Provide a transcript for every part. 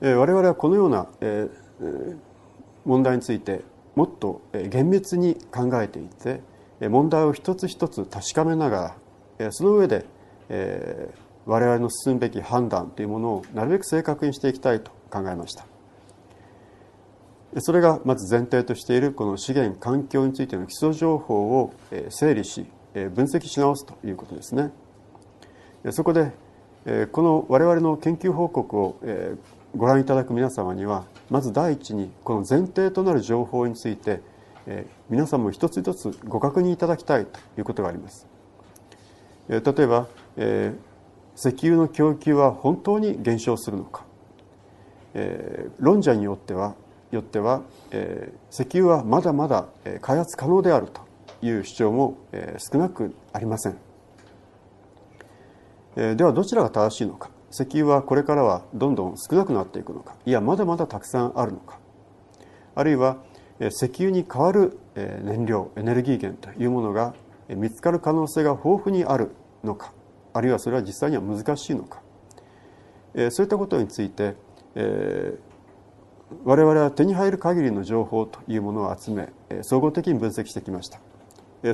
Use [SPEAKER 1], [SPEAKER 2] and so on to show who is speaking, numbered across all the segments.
[SPEAKER 1] 我々はこのような問題についてもっと厳密に考えていて問題を一つ一つ確かめながらその上で我々の進むべき判断というものをなるべく正確にしていきたいと考えましたそれがまず前提としているこの資源環境についての基礎情報を整理し分析し直すということですねそこでこの我々の研究報告をご覧いただく皆様にはまず第一にこの前提となる情報について、え皆さんも一つ一つご確認いただきたいということがあります、え例えば、え石油の供給は本当に減少するのか、え論者によってはよっては、え石油はまだまだ開発可能であるという主張も、え少なくありません、えではどちらが正しいのか石油はこれからはどんどん少なくなっていくのかいやまだまだたくさんあるのかあるいは石油に代わる燃料エネルギー源というものが見つかる可能性が豊富にあるのかあるいはそれは実際には難しいのかそういったことについて我々は手に入る限りの情報というものを集め総合的に分析してきました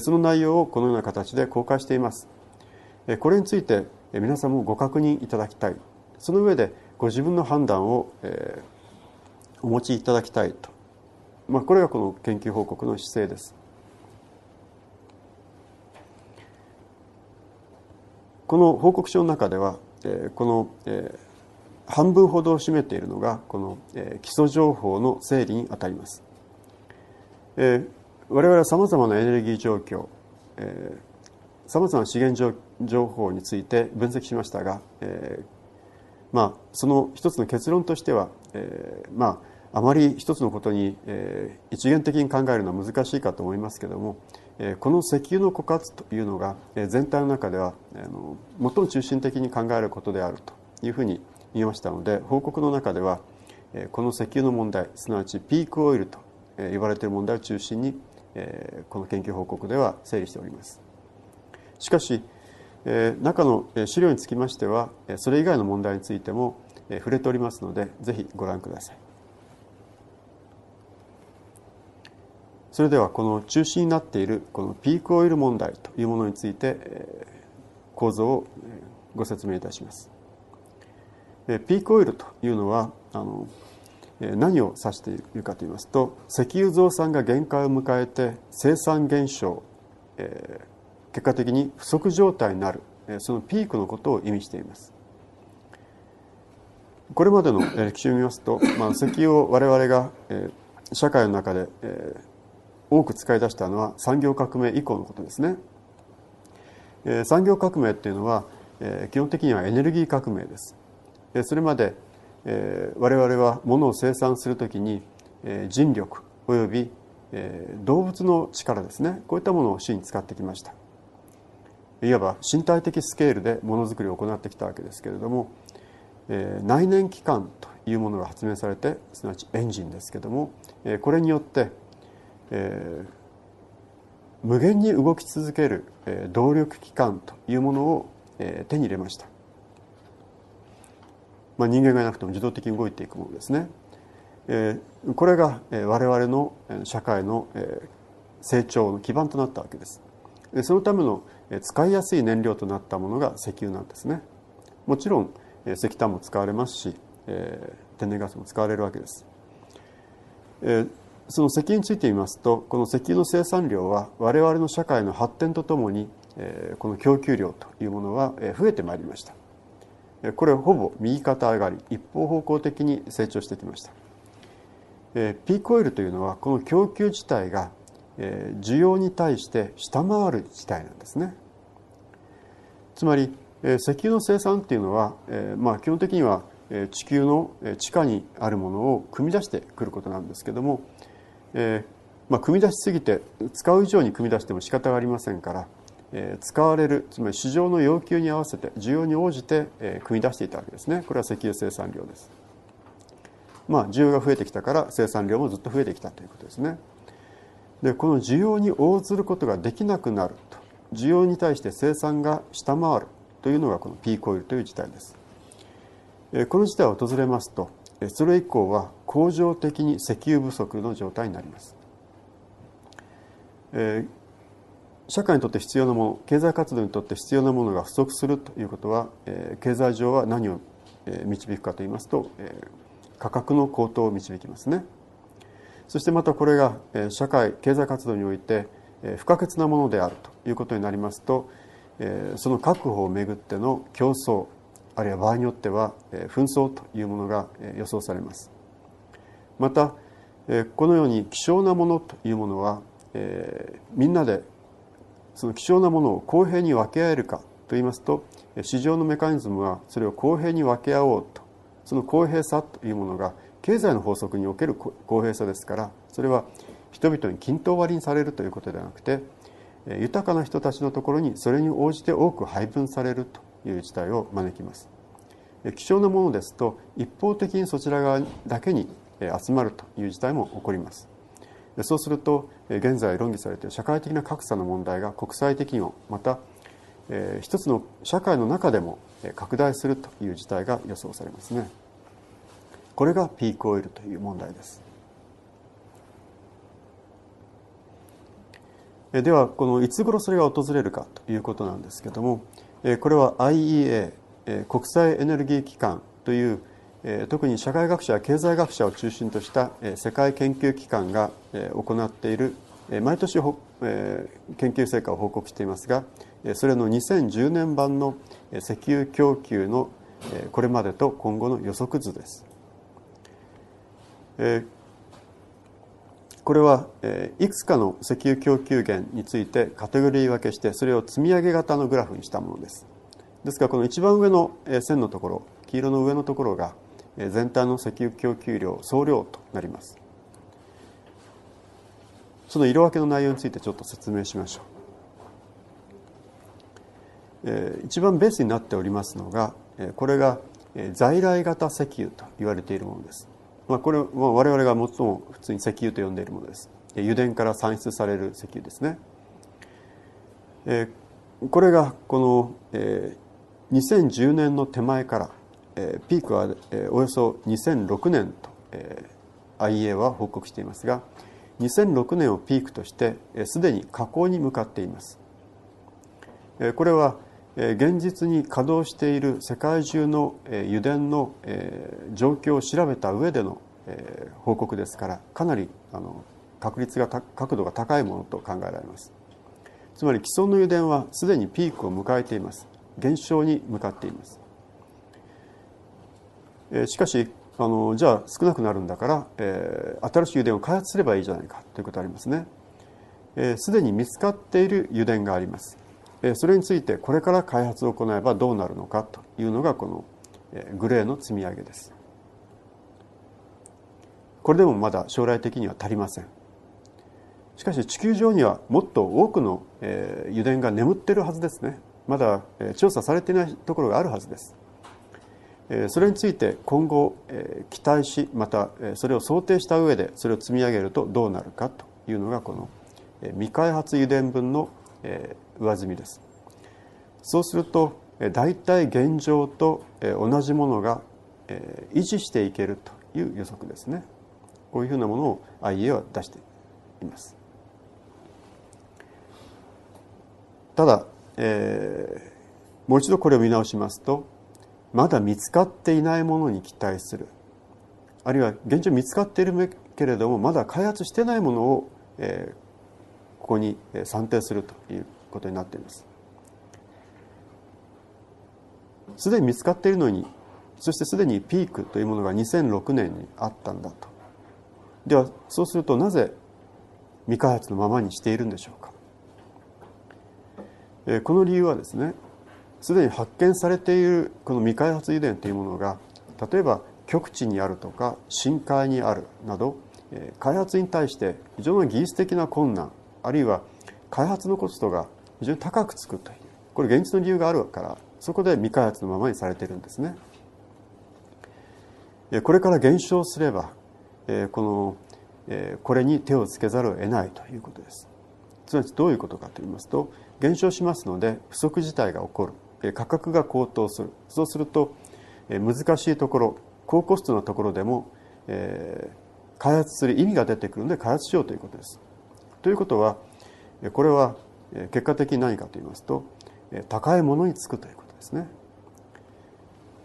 [SPEAKER 1] その内容をこのような形で公開していますこれについて皆さんもご確認いただきたいその上でご自分の判断を、えー、お持ちいただきたいと、まあ、これがこの研究報告の姿勢ですこの報告書の中では、えー、この、えー、半分ほどを占めているのがこの、えー、基礎情報の整理にあたります、えー、我々はさまざまなエネルギー状況さまざまな資源状況情報について分析しましたが、えー、まあ、その一つの結論としては、えー、まあ、あまり一つのことに、えー、一元的に考えるのは難しいかと思いますけども、えー、この石油の枯渇というのが、えー、全体の中では、えー、の最も中心的に考えることであるというふうに言いましたので報告の中では、えー、この石油の問題すなわちピークオイルと言われている問題を中心に、えー、この研究報告では整理しております。しかし中の資料につきましてはそれ以外の問題についても触れておりますのでぜひご覧くださいそれではこの中心になっているこのピークオイル問題というものについて構造をご説明いたしますピークオイルというのはあの何を指しているかといいますと石油増産が限界を迎えて生産減少、えー、結果的に不足状態になるそのピークのことを意味していますこれまでの歴史を見ますと、まあ、石油を我々が、えー、社会の中で、えー、多く使い出したのは産業革命以降のことですね、えー、産業革命っていうのは、えー、基本的にはエネルギー革命です、えー、それまで、えー、我々は物を生産するときに、えー、人力および、えー、動物の力ですねこういったものを主に使ってきましたいわば身体的スケールでものづくりを行ってきたわけですけれども、えー、内燃機関というものが発明されてすなわちエンジンですけども、えー、これによって、えー、無限に動き続ける、えー、動力機関というものを、えー、手に入れました、まあ、人間がいなくても自動的に動いていくものですね、えー、これが、え我々の社会の、え成長の基盤となったわけですそのための使いやすい燃料となったものが石油なんですねもちろん石炭も使われますし天然ガスも使われるわけですその石油について言いますとこの石油の生産量は我々の社会の発展とともにこの供給量というものは増えてまいりましたこれほぼ右肩上がり一方方向的に成長してきましたピークオイルというのはこの供給自体がえ需要に対して下回る事態なんですねつまり、え石油の生産っていうのは、えまあ、基本的には地球の地下にあるものを組み出してくることなんですけども、えまあ、組み出しすぎて使う以上に組み出しても仕方がありませんから、え使われるつまり市場の要求に合わせて需要に応じて、え組み出していたわけですねこれは石油生産量です。まあ、需要が増えてきたから生産量もずっと増えてきたということですね。でこの需要に応ずることができなくなると需要に対して生産が下回るというのがこのピークオイルという事態ですこの事態を訪れますとそれ以降は恒常的に石油不足の状態になります、え社会にとって必要なもの経済活動にとって必要なものが不足するということは、え経済上は何を導くかといいますと、え価格の高騰を導きますねそしてまたこれが社会経済活動において不可欠なものであるということになりますとその確保をめぐっての競争あるいは場合によっては紛争というものが予想されますまたこのように希少なものというものはみんなでその希少なものを公平に分け合えるかといいますと市場のメカニズムはそれを公平に分け合おうとその公平さというものが経済の法則における公平さですからそれは人々に均等割りにされるということではなくて豊かな人たちのところにそれに応じて多く配分されるという事態を招きます希少なものですと一方的にそちら側だけに集まるという事態も起こりますそうすると現在論議されている社会的な格差の問題が国際的にもまた一つの社会の中でも拡大するという事態が予想されますね。これがピークオイルという問題ですではこのいつ頃それが訪れるかということなんですけどもこれは IEA 国際エネルギー機関という特に社会学者や経済学者を中心とした世界研究機関が行っている毎年研究成果を報告していますがそれの2010年版の石油供給のこれまでと今後の予測図ですえー、これは、えー、いくつかの石油供給源についてカテゴリー分けしてそれを積み上げ型のグラフにしたものですですからこの一番上の線のところ黄色の上のところが全体の石油供給量総量となりますその色分けの内容についてちょっと説明しましょう、え一番ベースになっておりますのがこれが在来型石油と言われているものですまあ、これは我々が最も普通に石油と呼んでいるものです油田から産出される石油ですね、えー、これがこの、えー、2010年の手前から、えー、ピークは、えー、およそ2006年と、えー、IEA は報告していますが2006年をピークとしてすで、えー、に下降に向かっています、えー、これは現実に稼働している世界中の油田の状況を調べた上での報告ですからかなり確率が角度が高いものと考えられますつまり既存の油田はすでにピークを迎えています減少に向かっていますしかしあのじゃあ少なくなるんだから、えー、新しい油田を開発すればいいじゃないかということありますねえすで、に見つかっている油田がありますそれについてこれから開発を行えばどうなるのかというのがこのグレーの積み上げですこれでもまだ将来的には足りませんしかし地球上にはもっと多くの油田が眠ってるはずですねまだ調査されていないところがあるはずですそれについて今後期待しまたそれを想定した上でそれを積み上げるとどうなるかというのがこの未開発油田分の上積みですそうすると大体現状と同じものが維持していけるという予測ですねこういうふうなものを i a は出していますただ、えー、もう一度これを見直しますとまだ見つかっていないものに期待するあるいは現状見つかっているけれどもまだ開発してないものを、えー、ここに算定するということになっていますすでに見つかっているのにそしてすでにピークというものが2006年にあったんだとではそうするとなぜ未開発のままにしているんでしょうかこの理由はですねすでに発見されているこの未開発遺伝というものが例えば極地にあるとか深海にあるなど開発に対して非常に技術的な困難あるいは開発のコストが非常に高くつくというこれ現実の理由があるからそこで未開発のままにされてるんですねこれから減少すればこのこれに手をつけざるを得ないということですつまりどういうことかと言いますと減少しますので不足自体が起こる価格が高騰するそうすると難しいところ高コストなところでも開発する意味が出てくるので開発しようということですということはこれは結果的に何かと言いますと高いものにつくということですね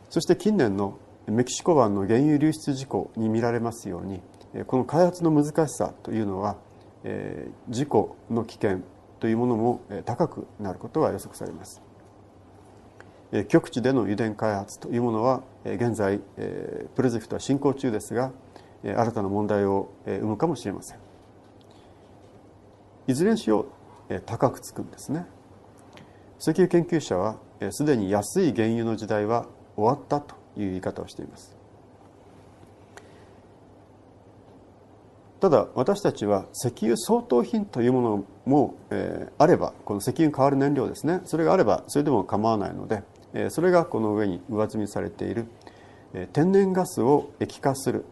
[SPEAKER 1] そして近年のメキシコ湾の原油流出事故に見られますようにこの開発の難しさというのは事故の危険というものも高くなることが予測されます局地での油田開発というものは現在プロジェクトは進行中ですが新たな問題を生むかもしれませんいずれにしよう高くつくんですね石油研究者はすでに安い原油の時代は終わったという言い方をしていますただ私たちは石油相当品というものも、えあればこの石油に代わる燃料ですねそれがあればそれでも構わないので、えそれがこの上に上積みされている、え天然ガスを液化する、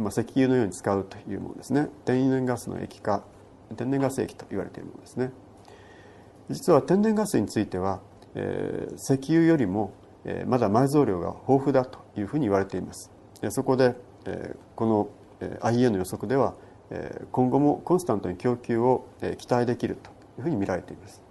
[SPEAKER 1] まあ、石油のように使うというものですね天然ガスの液化天然ガス液と言われているものですね実は天然ガスについては、えー、石油よりも、えー、まだ埋蔵量が豊富だというふうに言われていますそこで、えー、この i a の予測では、えー、今後もコンスタントに供給を、えー、期待できるというふうに見られています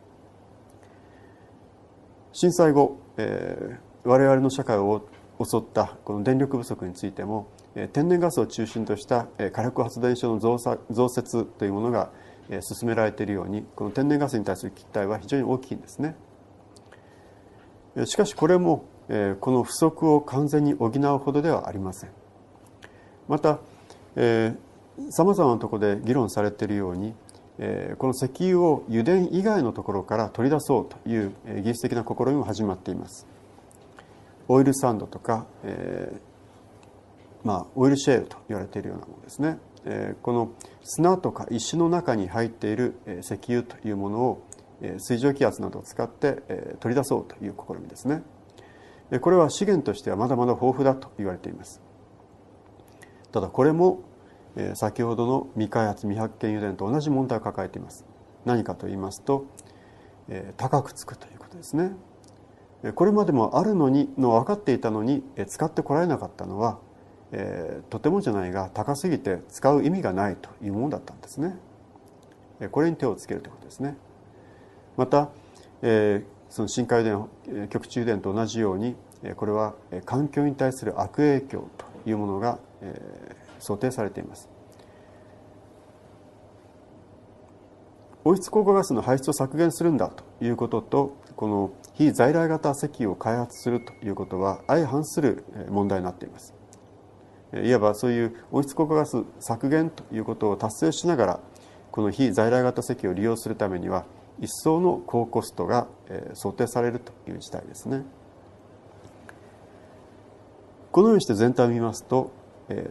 [SPEAKER 1] 震災後、えー、我々の社会を襲ったこの電力不足についても天然ガスを中心とした火力発電所の増設というものが進められているようにこの天然ガスに対する期待は非常に大きいんですねしかしこれもこの不足を完全に補うほどではありませんまたさまざまなところで議論されているようにこの石油を油田以外のところから取り出そうという技術的な試みも始まっていますオイルサンドとか、えーまあ、オイルシェールと言われているようなものですねこの砂とか石の中に入っている石油というものを水蒸気圧などを使って取り出そうという試みですねこれは資源としてはまだまだ豊富だと言われていますただこれも先ほどの未開発未発見油田と同じ問題を抱えています何かと言いますと高くつくということですねこれまでもあるのにの分かっていたのに使ってこられなかったのはえー、とてもじゃないが高すぎて使う意味がないというものだったんですねこれに手をつけるということですねまた、えー、その深海電極中電と同じようにこれは環境に対する悪影響というものが、えー、想定されています温室効果ガスの排出を削減するんだということとこの非在来型石油を開発するということは相反する問題になっていますいわばそういう温室効果ガス削減ということを達成しながらこの非在来型石油を利用するためには一層の高コストが想定されるという事態ですねこのようにして全体を見ますと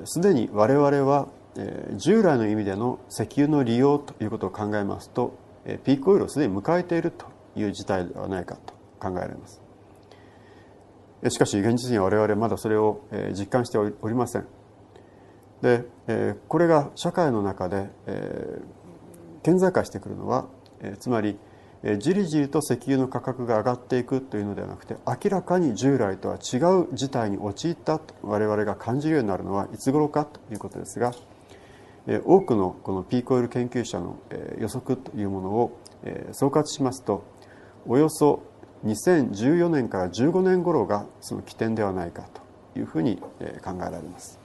[SPEAKER 1] すでに我々は従来の意味での石油の利用ということを考えますとピークオイルをすでに迎えているという事態ではないかと考えられますしかし現実には我々まだそれを実感しておりませんでこれが社会の中で顕在化してくるのはつまりじりじりと石油の価格が上がっていくというのではなくて明らかに従来とは違う事態に陥ったと我々が感じるようになるのはいつ頃かということですが多くのこのピークオイル研究者の予測というものを総括しますとおよそ2014年から15年頃がその起点ではないかというふうに考えられます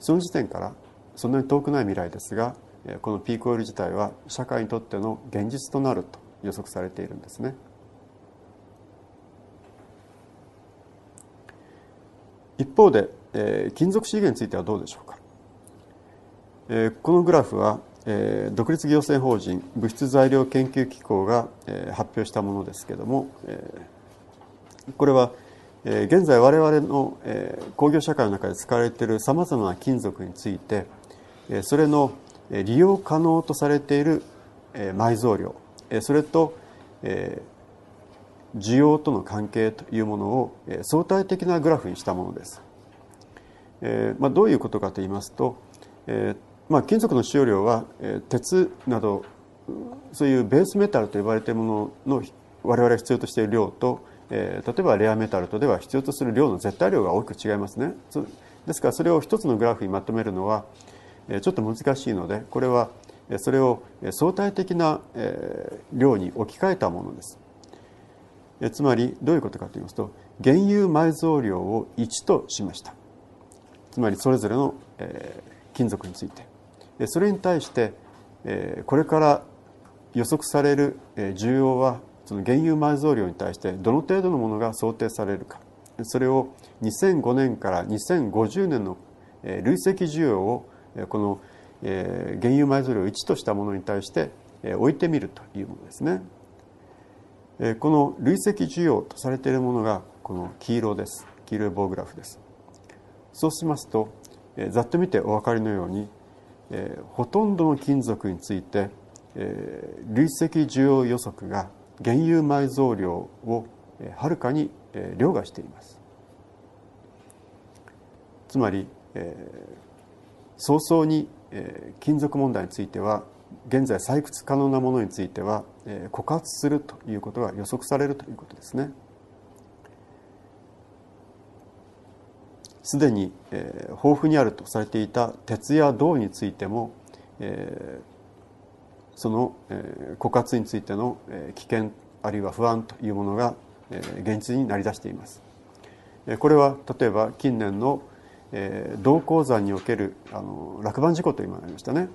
[SPEAKER 1] その時点からそんなに遠くない未来ですがこのピークオイル自体は社会にとっての現実となると予測されているんですね一方で金属資源についてはどうでしょうかこのグラフはえー、独立行政法人物質材料研究機構が、えー、発表したものですけども、えー、これは、えー、現在我々の、えー、工業社会の中で使われているさまざまな金属について、えー、それの利用可能とされている、えー、埋蔵量、えー、それと、えー、需要との関係というものを、え相対的なグラフにしたものです。えーまあ、どういうことかと言いますと、えーまあ、金属の使用量は、えー、鉄などそういうベースメタルと呼ばれているものの我々が必要としている量と、えー、例えばレアメタルとでは必要とする量の絶対量が大きく違いますねですからそれを一つのグラフにまとめるのは、えー、ちょっと難しいのでこれはそれを相対的な、えー、量に置き換えたものです、えー、つまりどういうことかと言いますと原油埋蔵量を1としましたつまりそれぞれの、えー、金属についてそれに対してこれから予測される需要はその原油埋蔵量に対してどの程度のものが想定されるかそれを2005年から2050年の累積需要をこの原油埋蔵量を1としたものに対して置いてみるというものですねこの累積需要とされているものがこの黄色です黄色い棒グラフですそうしますとざっと見てお分かりのようにえー、ほとんどの金属について、えー、累積需要予測が原油埋蔵量をはるかに凌駕していますつまり、えー、早々に、えー、金属問題については現在採掘可能なものについては、えー、枯渇するということが予測されるということですね。すでに、えー、豊富にあるとされていた鉄や銅についても、えー、その、えー、枯渇についての、えー、危険あるいは不安というものが、えー、現実になりだしています。これは例えば近年の、えー、銅鉱山におけるあの落盤事故というものがありましたね。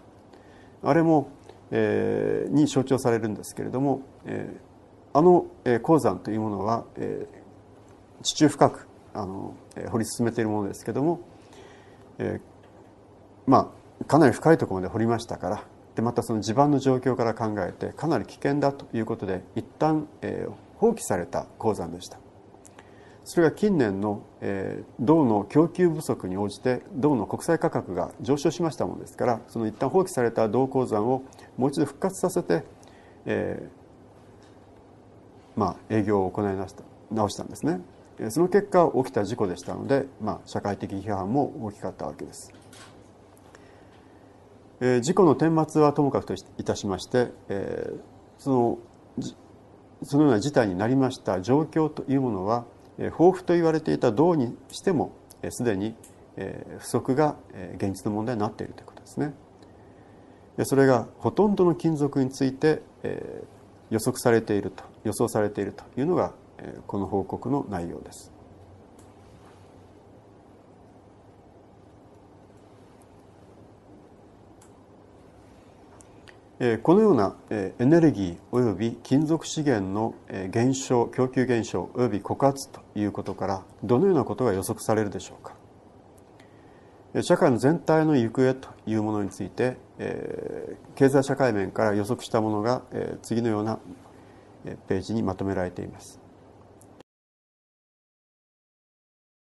[SPEAKER 1] あれも、えー、に象徴されるんですけれども、えー、あの、えー、鉱山というものは、えー、地中深くあの掘り進めているものですけども、えー、まあかなり深いところまで掘りましたからでまたその地盤の状況から考えてかなり危険だということで一旦、えー、放棄された鉱山でしたそれが近年の、えー、銅の供給不足に応じて銅の国際価格が上昇しましたものですからその一旦放棄された銅鉱山をもう一度復活させて、えー、まあ営業を行い直したんですね。その結果起きた事故でしたので、まあ、社会的批判も大きかったわけです事故の顛末はともかくといたしましてそのそのような事態になりました状況というものは豊富と言われていた銅にしてもすでに不足が現実の問題になっているということですねそれがほとんどの金属について予測されていると予想されているというのがこの報告の内容です。このようなエネルギー及び金属資源の減少供給減少及び枯渇ということからどのようなことが予測されるでしょうか社会の全体の行方というものについて経済社会面から予測したものが次のようなページにまとめられています